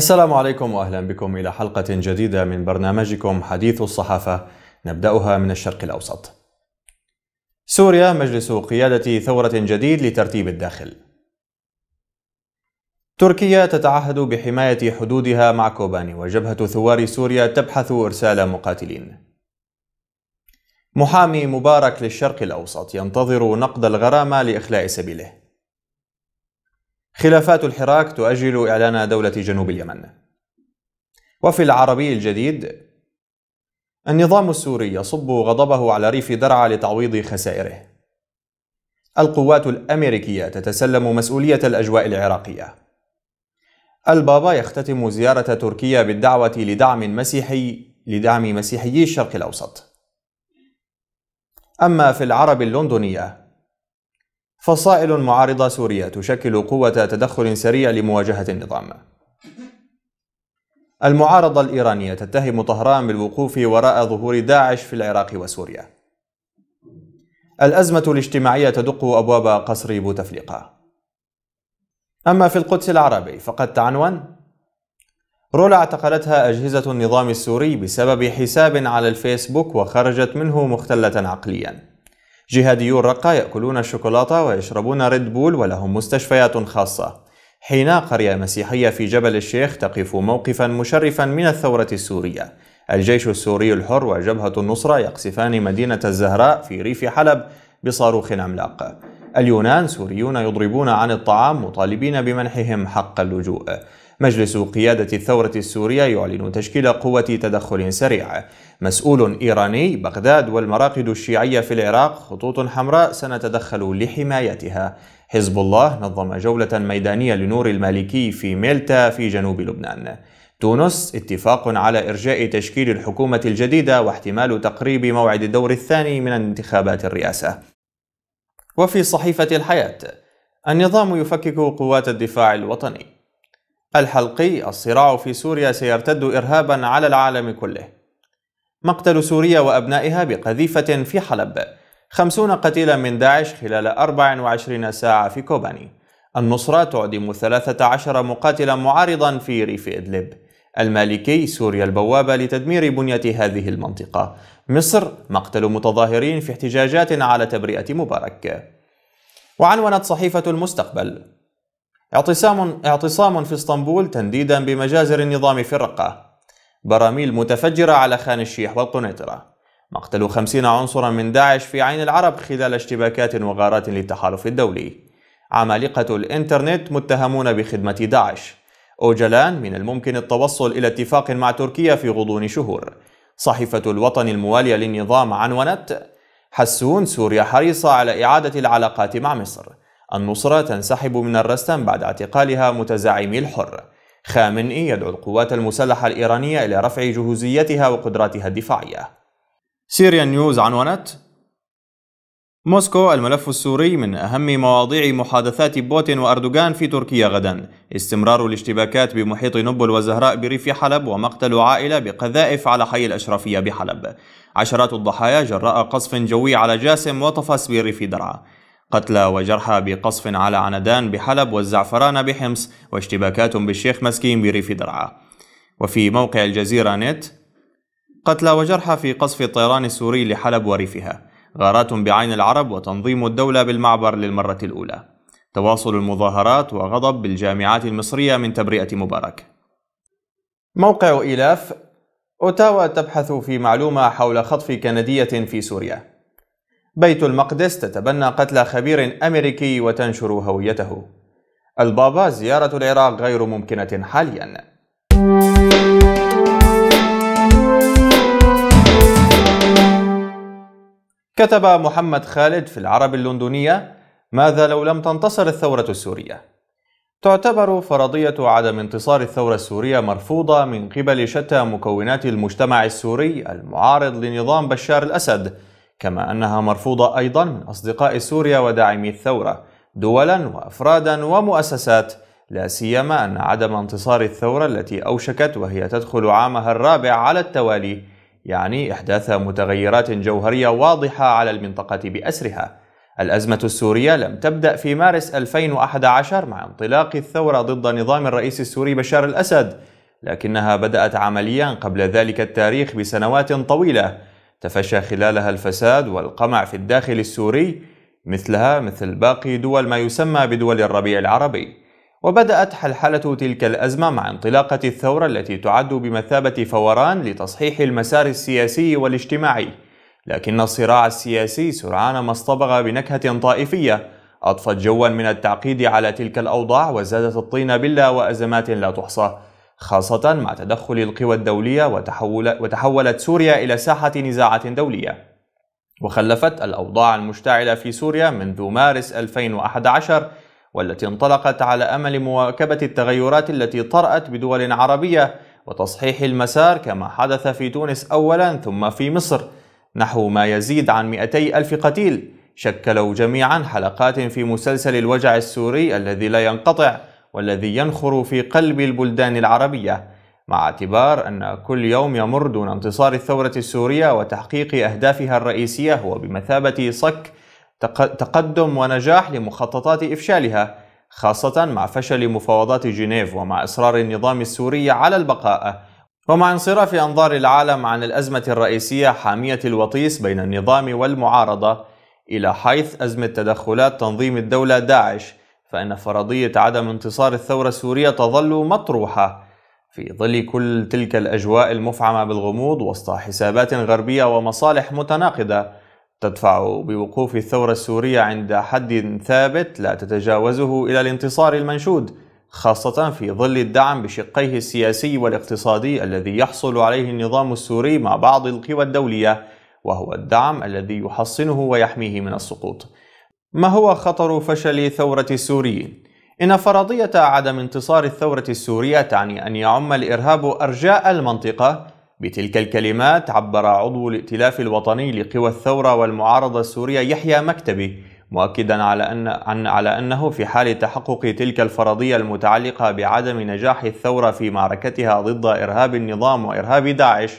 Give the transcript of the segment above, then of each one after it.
السلام عليكم واهلا بكم الى حلقه جديده من برنامجكم حديث الصحافه نبداها من الشرق الاوسط. سوريا مجلس قياده ثوره جديد لترتيب الداخل. تركيا تتعهد بحمايه حدودها مع كوباني وجبهه ثوار سوريا تبحث ارسال مقاتلين. محامي مبارك للشرق الاوسط ينتظر نقد الغرامه لاخلاء سبيله. خلافات الحراك تؤجل إعلان دولة جنوب اليمن وفي العربي الجديد النظام السوري يصب غضبه على ريف درعا لتعويض خسائره القوات الأمريكية تتسلم مسؤولية الأجواء العراقية البابا يختتم زيارة تركيا بالدعوة لدعم مسيحي لدعم مسيحيي الشرق الأوسط أما في العرب اللندنية فصائل معارضة سورية تشكل قوة تدخل سريع لمواجهة النظام المعارضة الإيرانية تتهم طهران بالوقوف وراء ظهور داعش في العراق وسوريا الأزمة الاجتماعية تدق أبواب قصر بوتفليقة أما في القدس العربي فقد تعنون رولا اعتقلتها أجهزة النظام السوري بسبب حساب على الفيسبوك وخرجت منه مختلة عقلياً جهاديو الرقة يأكلون الشوكولاتة ويشربون ريد بول ولهم مستشفيات خاصة حين قرية مسيحية في جبل الشيخ تقف موقفا مشرفا من الثورة السورية الجيش السوري الحر وجبهة النصرة يقصفان مدينة الزهراء في ريف حلب بصاروخ عملاق اليونان سوريون يضربون عن الطعام مطالبين بمنحهم حق اللجوء مجلس قيادة الثورة السورية يعلن تشكيل قوة تدخل سريع مسؤول إيراني بغداد والمراقد الشيعية في العراق خطوط حمراء سنتدخل لحمايتها حزب الله نظم جولة ميدانية لنور المالكي في ميلتا في جنوب لبنان تونس اتفاق على إرجاء تشكيل الحكومة الجديدة واحتمال تقريب موعد الدور الثاني من انتخابات الرئاسة وفي صحيفة الحياة النظام يفكك قوات الدفاع الوطني الحلقي الصراع في سوريا سيرتد إرهابا على العالم كله مقتل سوريا وأبنائها بقذيفة في حلب خمسون قتيلا من داعش خلال 24 ساعة في كوباني النصرة تعدم 13 مقاتلا معارضا في ريف إدلب المالكي سوريا البوابة لتدمير بنية هذه المنطقة مصر مقتل متظاهرين في احتجاجات على تبرئة مبارك وعنونت صحيفة المستقبل اعتصام اعتصام في اسطنبول تنديدا بمجازر النظام في الرقة براميل متفجرة على خان الشيح والقنيطرة مقتل خمسين عنصرا من داعش في عين العرب خلال اشتباكات وغارات للتحالف الدولي عمالقة الإنترنت متهمون بخدمة داعش أوجلان من الممكن التوصل إلى اتفاق مع تركيا في غضون شهور صحيفة الوطن الموالية للنظام عنونت حسون سوريا حريصة على إعادة العلاقات مع مصر النصرة تنسحب من الرستم بعد اعتقالها متزعمي الحر خامنئي يدعو القوات المسلحة الإيرانية إلى رفع جهوزيتها وقدراتها الدفاعية سيريا نيوز عنونت موسكو الملف السوري من أهم مواضيع محادثات بوتين وأردوغان في تركيا غدا استمرار الاشتباكات بمحيط نبل وزهراء بريف حلب ومقتل عائلة بقذائف على حي الأشرفية بحلب عشرات الضحايا جراء قصف جوي على جاسم وطفس بريف درعا قتلى وجرحى بقصف على عندان بحلب والزعفران بحمص واشتباكات بالشيخ مسكين بريف درعا وفي موقع الجزيرة نت قتلى وجرحى في قصف الطيران السوري لحلب وريفها غارات بعين العرب وتنظيم الدولة بالمعبر للمرة الأولى تواصل المظاهرات وغضب بالجامعات المصرية من تبرئة مبارك موقع إيلاف أوتاوا تبحث في معلومة حول خطف كندية في سوريا بيت المقدس تتبنى قتل خبير أمريكي وتنشر هويته البابا زيارة العراق غير ممكنة حاليا كتب محمد خالد في العرب اللندنية ماذا لو لم تنتصر الثورة السورية؟ تعتبر فرضية عدم انتصار الثورة السورية مرفوضة من قبل شتى مكونات المجتمع السوري المعارض لنظام بشار الأسد كما أنها مرفوضة أيضا من أصدقاء سوريا وداعمي الثورة دولا وأفرادا ومؤسسات لا سيما أن عدم انتصار الثورة التي أوشكت وهي تدخل عامها الرابع على التوالي يعني إحداث متغيرات جوهرية واضحة على المنطقة بأسرها الأزمة السورية لم تبدأ في مارس 2011 مع انطلاق الثورة ضد نظام الرئيس السوري بشار الأسد لكنها بدأت عمليا قبل ذلك التاريخ بسنوات طويلة تفشى خلالها الفساد والقمع في الداخل السوري مثلها مثل باقي دول ما يسمى بدول الربيع العربي وبدأت حلحلة تلك الأزمة مع انطلاقة الثورة التي تعد بمثابة فوران لتصحيح المسار السياسي والاجتماعي لكن الصراع السياسي سرعان ما اصطبغ بنكهة طائفية أضفت جوا من التعقيد على تلك الأوضاع وزادت الطين بلة وأزمات لا تحصى خاصة مع تدخل القوى الدولية وتحول وتحولت سوريا إلى ساحة نزاعات دولية وخلفت الأوضاع المشتعلة في سوريا منذ مارس 2011 والتي انطلقت على أمل مواكبة التغيرات التي طرأت بدول عربية وتصحيح المسار كما حدث في تونس أولا ثم في مصر نحو ما يزيد عن 200 ألف قتيل شكلوا جميعا حلقات في مسلسل الوجع السوري الذي لا ينقطع والذي ينخر في قلب البلدان العربية مع اعتبار أن كل يوم يمر دون انتصار الثورة السورية وتحقيق أهدافها الرئيسية هو بمثابة صك تقدم ونجاح لمخططات إفشالها خاصة مع فشل مفاوضات جنيف ومع إصرار النظام السوري على البقاء ومع انصراف أنظار العالم عن الأزمة الرئيسية حامية الوطيس بين النظام والمعارضة إلى حيث أزمة تدخلات تنظيم الدولة داعش فإن فرضية عدم انتصار الثورة السورية تظل مطروحة في ظل كل تلك الأجواء المفعمة بالغموض وسط حسابات غربية ومصالح متناقضة تدفع بوقوف الثورة السورية عند حد ثابت لا تتجاوزه إلى الانتصار المنشود خاصة في ظل الدعم بشقيه السياسي والاقتصادي الذي يحصل عليه النظام السوري مع بعض القوى الدولية وهو الدعم الذي يحصنه ويحميه من السقوط ما هو خطر فشل ثورة السوريين؟ إن فرضية عدم انتصار الثورة السورية تعني أن يعم الإرهاب أرجاء المنطقة بتلك الكلمات عبر عضو الائتلاف الوطني لقوى الثورة والمعارضة السورية يحيى مكتبي مؤكدا على أن على أنه في حال تحقق تلك الفرضية المتعلقة بعدم نجاح الثورة في معركتها ضد إرهاب النظام وإرهاب داعش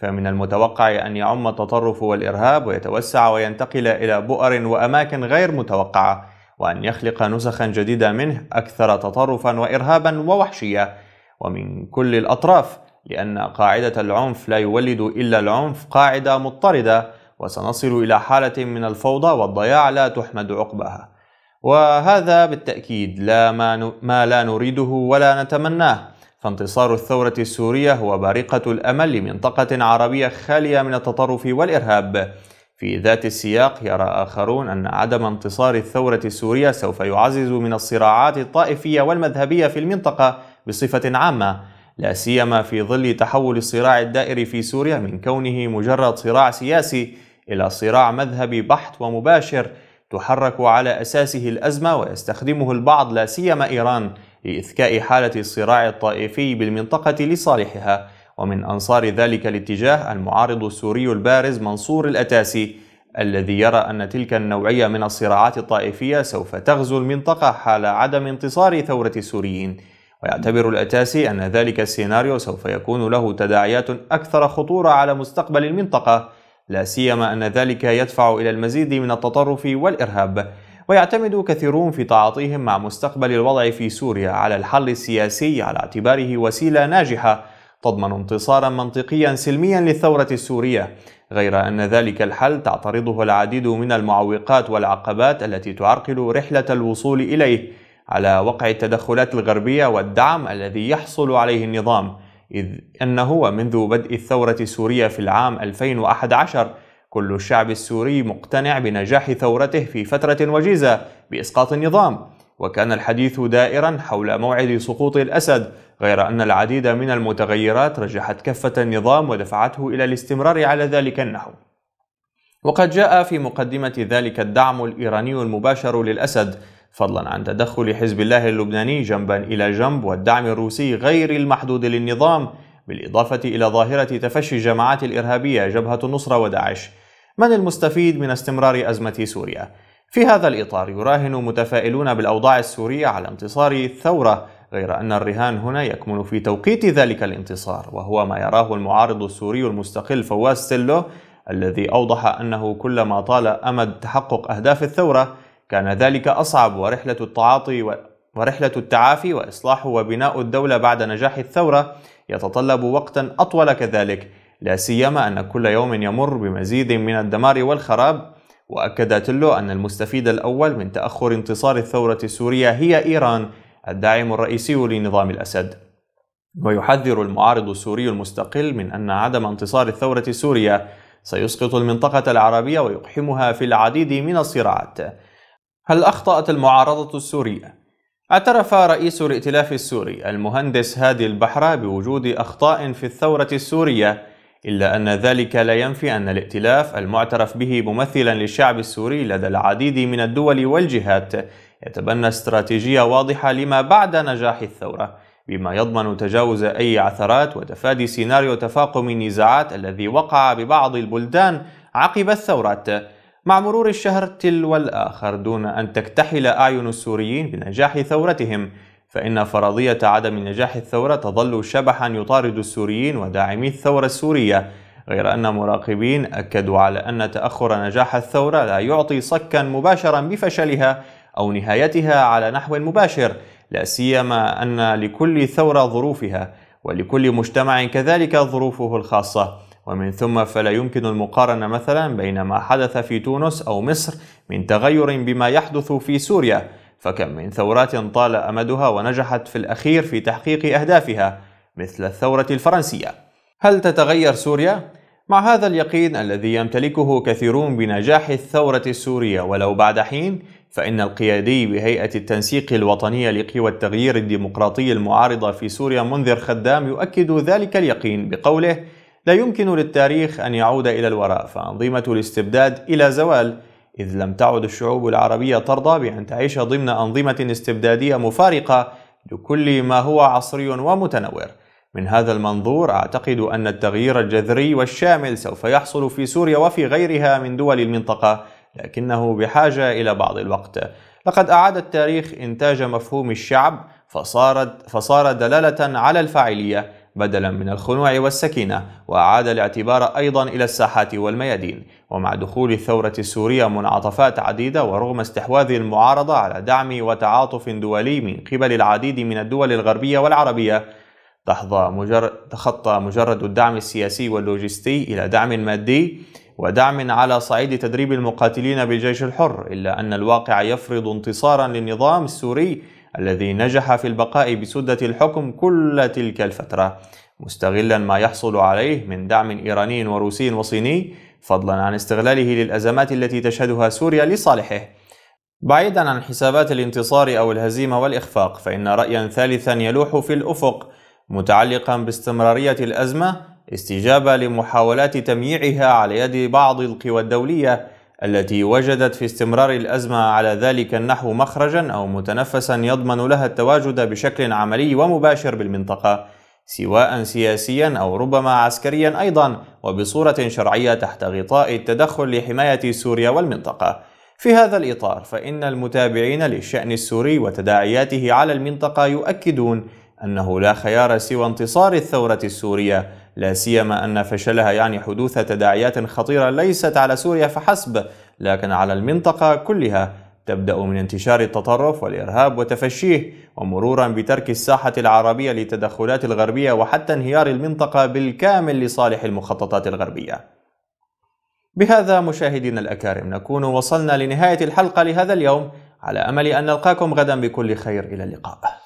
فمن المتوقع أن يعم التطرف والإرهاب ويتوسع وينتقل إلى بؤر وأماكن غير متوقعة وأن يخلق نسخا جديدة منه أكثر تطرفا وإرهابا ووحشية ومن كل الأطراف لأن قاعدة العنف لا يولد إلا العنف قاعدة مضطردة وسنصل إلى حالة من الفوضى والضياع لا تحمد عقباها وهذا بالتأكيد لا ما, ما لا نريده ولا نتمناه فانتصار الثورة السورية هو بارقة الأمل لمنطقة عربية خالية من التطرف والإرهاب في ذات السياق يرى آخرون أن عدم انتصار الثورة السورية سوف يعزز من الصراعات الطائفية والمذهبية في المنطقة بصفة عامة لا سيما في ظل تحول الصراع الدائري في سوريا من كونه مجرد صراع سياسي إلى صراع مذهبي بحت ومباشر تحرك على أساسه الأزمة ويستخدمه البعض لا سيما إيران لإذكاء حالة الصراع الطائفي بالمنطقة لصالحها ومن أنصار ذلك الاتجاه المعارض السوري البارز منصور الأتاسي الذي يرى أن تلك النوعية من الصراعات الطائفية سوف تغزو المنطقة حال عدم انتصار ثورة السوريين ويعتبر الأتاسي أن ذلك السيناريو سوف يكون له تداعيات أكثر خطورة على مستقبل المنطقة لا سيما أن ذلك يدفع إلى المزيد من التطرف والإرهاب ويعتمد كثيرون في تعاطيهم مع مستقبل الوضع في سوريا على الحل السياسي على اعتباره وسيلة ناجحة تضمن انتصارا منطقيا سلميا للثورة السورية غير أن ذلك الحل تعترضه العديد من المعوقات والعقبات التي تعرقل رحلة الوصول إليه على وقع التدخلات الغربية والدعم الذي يحصل عليه النظام إذ أنه منذ بدء الثورة السورية في العام 2011 كل الشعب السوري مقتنع بنجاح ثورته في فترة وجيزة بإسقاط النظام وكان الحديث دائرا حول موعد سقوط الأسد غير أن العديد من المتغيرات رجحت كفة النظام ودفعته إلى الاستمرار على ذلك النحو وقد جاء في مقدمة ذلك الدعم الإيراني المباشر للأسد فضلا عن تدخل حزب الله اللبناني جنبا إلى جنب والدعم الروسي غير المحدود للنظام بالإضافة إلى ظاهرة تفشي الجماعات الإرهابية جبهة النصرة وداعش من المستفيد من استمرار أزمة سوريا؟ في هذا الإطار يراهن متفائلون بالأوضاع السورية على انتصار الثورة غير أن الرهان هنا يكمن في توقيت ذلك الانتصار وهو ما يراه المعارض السوري المستقل فواز سيلو الذي أوضح أنه كلما طال أمد تحقق أهداف الثورة كان ذلك أصعب ورحلة التعاطي و... ورحلة التعافي وإصلاح وبناء الدولة بعد نجاح الثورة يتطلب وقتا أطول كذلك لا سيما أن كل يوم يمر بمزيد من الدمار والخراب وأكدت له أن المستفيد الأول من تأخر انتصار الثورة السورية هي إيران الداعم الرئيسي لنظام الأسد ويحذر المعارض السوري المستقل من أن عدم انتصار الثورة السورية سيسقط المنطقة العربية ويقحمها في العديد من الصراعات هل أخطأت المعارضة السورية؟ اعترف رئيس الائتلاف السوري المهندس هادي البحرة بوجود أخطاء في الثورة السورية إلا أن ذلك لا ينفي أن الائتلاف المعترف به ممثلا للشعب السوري لدى العديد من الدول والجهات يتبنى استراتيجية واضحة لما بعد نجاح الثورة بما يضمن تجاوز أي عثرات وتفادي سيناريو تفاقم النزاعات الذي وقع ببعض البلدان عقب الثورات مع مرور الشهر تلو الآخر دون أن تكتحل أعين السوريين بنجاح ثورتهم فإن فرضية عدم نجاح الثورة تظل شبحا يطارد السوريين وداعمي الثورة السورية غير أن مراقبين أكدوا على أن تأخر نجاح الثورة لا يعطي صكا مباشرا بفشلها أو نهايتها على نحو مباشر لا سيما أن لكل ثورة ظروفها ولكل مجتمع كذلك ظروفه الخاصة ومن ثم فلا يمكن المقارنة مثلا بين ما حدث في تونس أو مصر من تغير بما يحدث في سوريا فكم من ثورات طال أمدها ونجحت في الأخير في تحقيق أهدافها مثل الثورة الفرنسية هل تتغير سوريا؟ مع هذا اليقين الذي يمتلكه كثيرون بنجاح الثورة السورية ولو بعد حين فإن القيادي بهيئة التنسيق الوطنية لقوى التغيير الديمقراطي المعارضة في سوريا منذر خدام يؤكد ذلك اليقين بقوله لا يمكن للتاريخ أن يعود إلى الوراء فأنظمة الاستبداد إلى زوال إذ لم تعد الشعوب العربية ترضى بأن تعيش ضمن أنظمة استبدادية مفارقة لكل ما هو عصري ومتنور. من هذا المنظور أعتقد أن التغيير الجذري والشامل سوف يحصل في سوريا وفي غيرها من دول المنطقة، لكنه بحاجة إلى بعض الوقت. لقد أعاد التاريخ إنتاج مفهوم الشعب فصارت فصار دلالة على الفاعلية بدلا من الخنوع والسكينة وأعاد الاعتبار أيضا إلى الساحات والميادين ومع دخول الثورة السورية منعطفات عديدة ورغم استحواذ المعارضة على دعم وتعاطف دولي من قبل العديد من الدول الغربية والعربية تحظى مجرد تخطى مجرد الدعم السياسي واللوجستي إلى دعم مادي ودعم على صعيد تدريب المقاتلين بالجيش الحر إلا أن الواقع يفرض انتصارا للنظام السوري الذي نجح في البقاء بسدة الحكم كل تلك الفترة مستغلا ما يحصل عليه من دعم إيراني وروسي وصيني فضلا عن استغلاله للأزمات التي تشهدها سوريا لصالحه بعيدا عن حسابات الانتصار أو الهزيمة والإخفاق فإن رأيا ثالثا يلوح في الأفق متعلقا باستمرارية الأزمة استجابة لمحاولات تمييعها على يد بعض القوى الدولية التي وجدت في استمرار الأزمة على ذلك النحو مخرجا أو متنفسا يضمن لها التواجد بشكل عملي ومباشر بالمنطقة سواء سياسيا أو ربما عسكريا أيضا وبصورة شرعية تحت غطاء التدخل لحماية سوريا والمنطقة في هذا الإطار فإن المتابعين للشأن السوري وتداعياته على المنطقة يؤكدون أنه لا خيار سوى انتصار الثورة السورية لا سيما أن فشلها يعني حدوث تداعيات خطيرة ليست على سوريا فحسب لكن على المنطقة كلها تبدأ من انتشار التطرف والإرهاب وتفشيه ومرورا بترك الساحة العربية للتدخلات الغربية وحتى انهيار المنطقة بالكامل لصالح المخططات الغربية بهذا مشاهدينا الأكارم نكون وصلنا لنهاية الحلقة لهذا اليوم على أمل أن نلقاكم غدا بكل خير إلى اللقاء